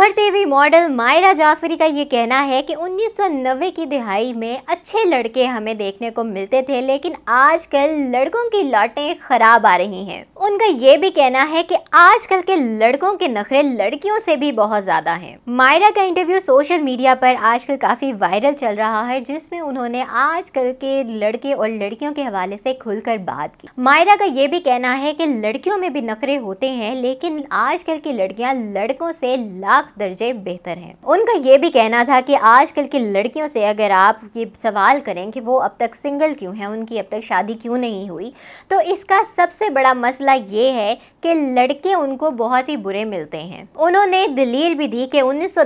उभरती हुई मॉडल मायरा जाफरी का ये कहना है कि 1990 की दिहाई में अच्छे लड़के हमें देखने को मिलते थे लेकिन आजकल लड़कों की लौटें खराब आ रही हैं उनका ये भी कहना है कि आजकल के लड़कों के नखरे लड़कियों से भी बहुत ज्यादा हैं मायरा का इंटरव्यू सोशल मीडिया पर आजकल काफी वायरल चल रहा है जिसमे उन्होंने आजकल के लड़के और लड़कियों के हवाले से खुलकर बात की मायरा का ये भी कहना है की लड़कियों में भी नखरे होते हैं लेकिन आजकल की लड़कियाँ लड़कों से लाख दर्जे बेहतर हैं उनका ये भी कहना था कि आजकल की लड़कियों से अगर आप ये सवाल करें कि वो अब तक सिंगल क्यों हैं उनकी अब तक शादी क्यों नहीं हुई तो इसका सबसे बड़ा मसला ये है कि लड़के उनको बहुत ही बुरे मिलते हैं उन्होंने दलील भी दी कि उन्नीस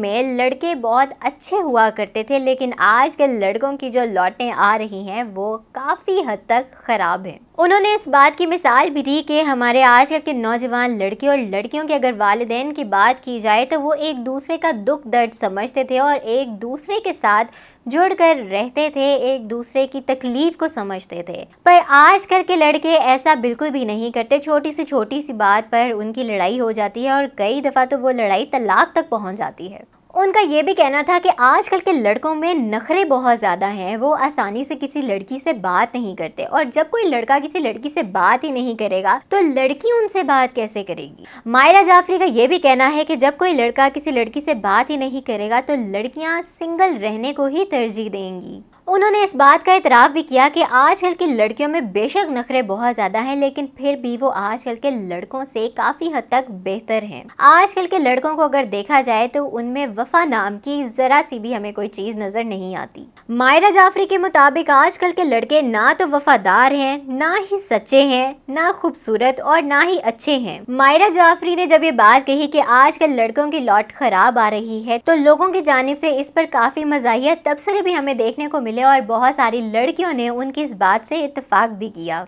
में लड़के बहुत अच्छे हुआ करते थे लेकिन आजकल लड़कों की जो लौटें आ रही हैं वो काफ़ी हद तक ख़राब हैं उन्होंने इस बात की मिसाल भी दी कि हमारे आजकल के नौजवान लड़के और लड़कियों के अगर वालदेन की बात की जाए तो वो एक दूसरे का दुख दर्द समझते थे और एक दूसरे के साथ जुड़ कर रहते थे एक दूसरे की तकलीफ को समझते थे पर आजकल के लड़के ऐसा बिल्कुल भी नहीं करते छोटी से छोटी सी बात पर उनकी लड़ाई हो जाती है और कई दफ़ा तो वो लड़ाई तलाक तक पहुंच जाती है उनका ये भी कहना था कि आजकल के लड़कों में नखरे बहुत ज़्यादा हैं वो आसानी से किसी लड़की से बात नहीं करते और जब कोई लड़का किसी लड़की से बात ही नहीं करेगा तो लड़की उनसे बात कैसे करेगी मायरा जाफरी का ये भी कहना है कि जब कोई लड़का किसी लड़की से बात ही नहीं करेगा तो लड़कियाँ सिंगल रहने को ही तरजीह देंगी उन्होंने इस बात का इतराफ़ भी किया कि आजकल की लड़कियों में बेशक नखरे बहुत ज़्यादा हैं लेकिन फिर भी वो आजकल के लड़कों से काफ़ी हद तक बेहतर हैं आजकल के लड़कों को अगर देखा जाए तो उनमें वफा नाम की ज़रा सी भी हमें कोई चीज़ नज़र नहीं आती मायरा जाफरी के मुताबिक आजकल के लड़के ना तो वफादार हैं ना ही सच्चे हैं ना खूबसूरत और ना ही अच्छे हैं मायरा जाफरी ने जब ये बात कही कि आजकल लड़कों की लौट खराब आ रही है तो लोगों की जानब से इस पर काफ़ी मजाही तबसरे भी हमें देखने को मिले मिले और बहुत सारी लड़कियों ने उनकी इस बात से इतफ़ाक़ भी किया